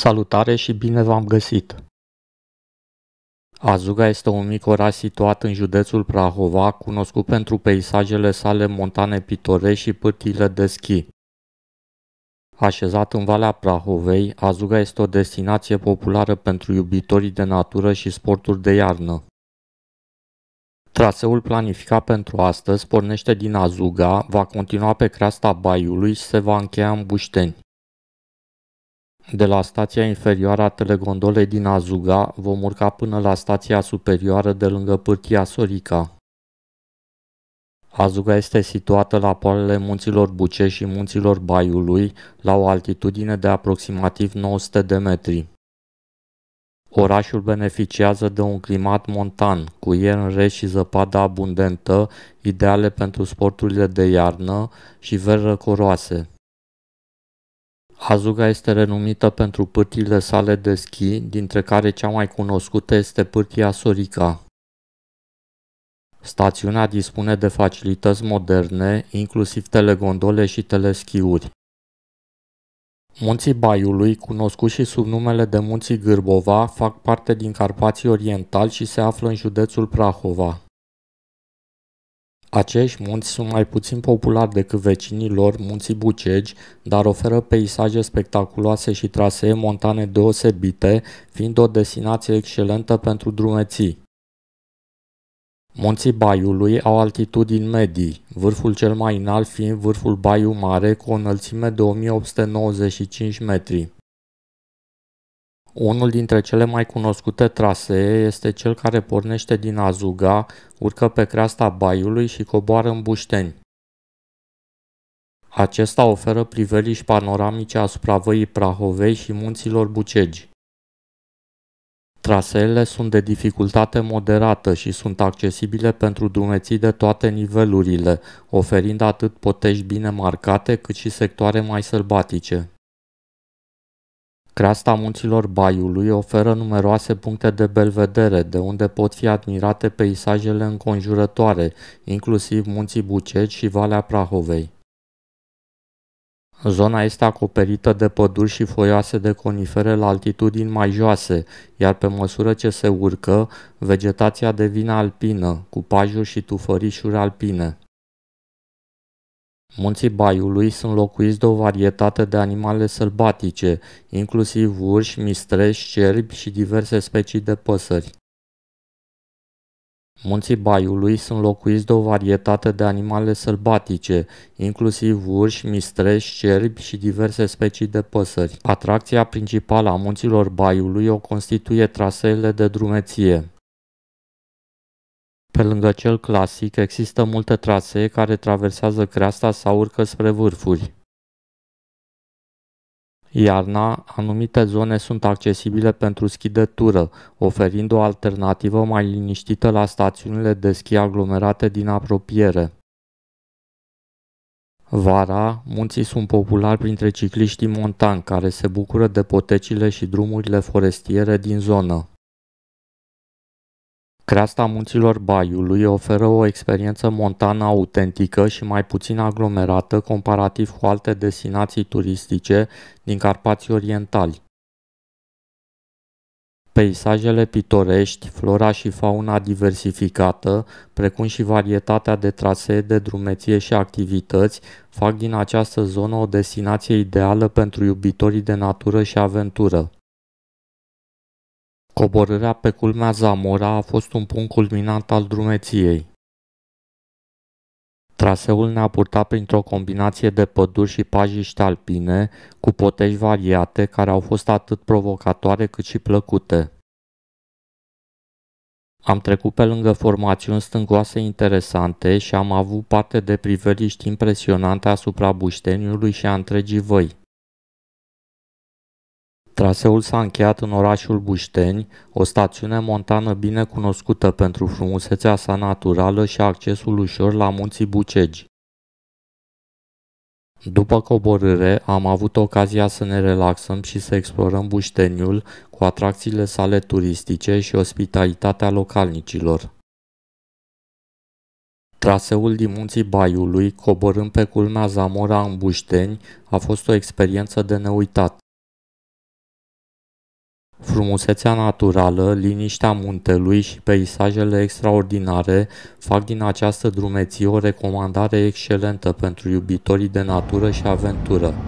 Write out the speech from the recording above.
Salutare și bine v-am găsit! Azuga este un mic oraș situat în județul Prahova, cunoscut pentru peisajele sale montane pitorești și pârtiile de schi. Așezat în Valea Prahovei, Azuga este o destinație populară pentru iubitorii de natură și sporturi de iarnă. Traseul planificat pentru astăzi pornește din Azuga, va continua pe creasta Baiului și se va încheia în Bușteni. De la stația inferioară a telegondolei din Azuga vom urca până la stația superioară de lângă pârtia Sorica. Azuga este situată la poalele munților Buce și munților Baiului, la o altitudine de aproximativ 900 de metri. Orașul beneficiază de un climat montan, cu ieri reci și zăpadă abundentă, ideale pentru sporturile de iarnă și verră coroase. Hazuga este renumită pentru pârtiile sale de schi, dintre care cea mai cunoscută este pârtia Sorica. Stațiunea dispune de facilități moderne, inclusiv telegondole și teleschiuri. Munții Baiului, cunoscuți și sub numele de Munții Gârbova, fac parte din Carpații Orientali și se află în județul Prahova. Acești munți sunt mai puțin populari decât vecinii lor, munții Bucegi, dar oferă peisaje spectaculoase și trasee montane deosebite, fiind o destinație excelentă pentru drumeții. Munții Baiului au altitudini medii, vârful cel mai înalt fiind vârful Baiu Mare cu o înălțime de 1895 metri. Unul dintre cele mai cunoscute trasee este cel care pornește din Azuga, urcă pe creasta Baiului și coboară în Bușteni. Acesta oferă priveliști panoramice asupra văii Prahovei și munților Bucegi. Traseele sunt de dificultate moderată și sunt accesibile pentru dumeții de toate nivelurile, oferind atât potești bine marcate cât și sectoare mai sălbatice. Creasta munților Baiului oferă numeroase puncte de belvedere, de unde pot fi admirate peisajele înconjurătoare, inclusiv munții Buceci și Valea Prahovei. Zona este acoperită de păduri și foioase de conifere la altitudini mai joase, iar pe măsură ce se urcă, vegetația devine alpină, cu pajuri și tufărișuri alpine. Munții Baiului sunt locuiți de o varietate de animale sălbatice, inclusiv urși, mistreși, cerbi și diverse specii de păsări. Munții Baiului sunt locuiți de o varietate de animale sălbatice, inclusiv urși, mistreși, cerbi și diverse specii de păsări. Atracția principală a munților Baiului o constituie traseele de drumeție. Pe lângă cel clasic, există multe trasee care traversează creasta sau urcă spre vârfuri. Iarna, anumite zone sunt accesibile pentru schi de tură, oferind o alternativă mai liniștită la stațiunile de schi aglomerate din apropiere. Vara, munții sunt populari printre cicliștii montani care se bucură de potecile și drumurile forestiere din zonă. Creasta munților Baiului oferă o experiență montană autentică și mai puțin aglomerată comparativ cu alte destinații turistice din Carpații Orientali. Peisajele pitorești, flora și fauna diversificată, precum și varietatea de trasee de drumeție și activități, fac din această zonă o destinație ideală pentru iubitorii de natură și aventură. Coborârea pe culmea Zamora a fost un punct culminant al drumeției. Traseul ne-a purtat printr-o combinație de păduri și pajiști alpine, cu potești variate care au fost atât provocatoare cât și plăcute. Am trecut pe lângă formațiuni stângoase interesante și am avut parte de priveliști impresionante asupra Bușteniului și a întregii văi. Traseul s-a încheiat în orașul Bușteni, o stațiune montană bine cunoscută pentru frumusețea sa naturală și accesul ușor la munții Bucegi. După coborâre, am avut ocazia să ne relaxăm și să explorăm Bușteniul cu atracțiile sale turistice și ospitalitatea localnicilor. Traseul din munții Baiului, coborând pe culmea Zamora în Bușteni, a fost o experiență de neuitat. Frumusețea naturală, liniștea muntelui și peisajele extraordinare fac din această drumeție o recomandare excelentă pentru iubitorii de natură și aventură.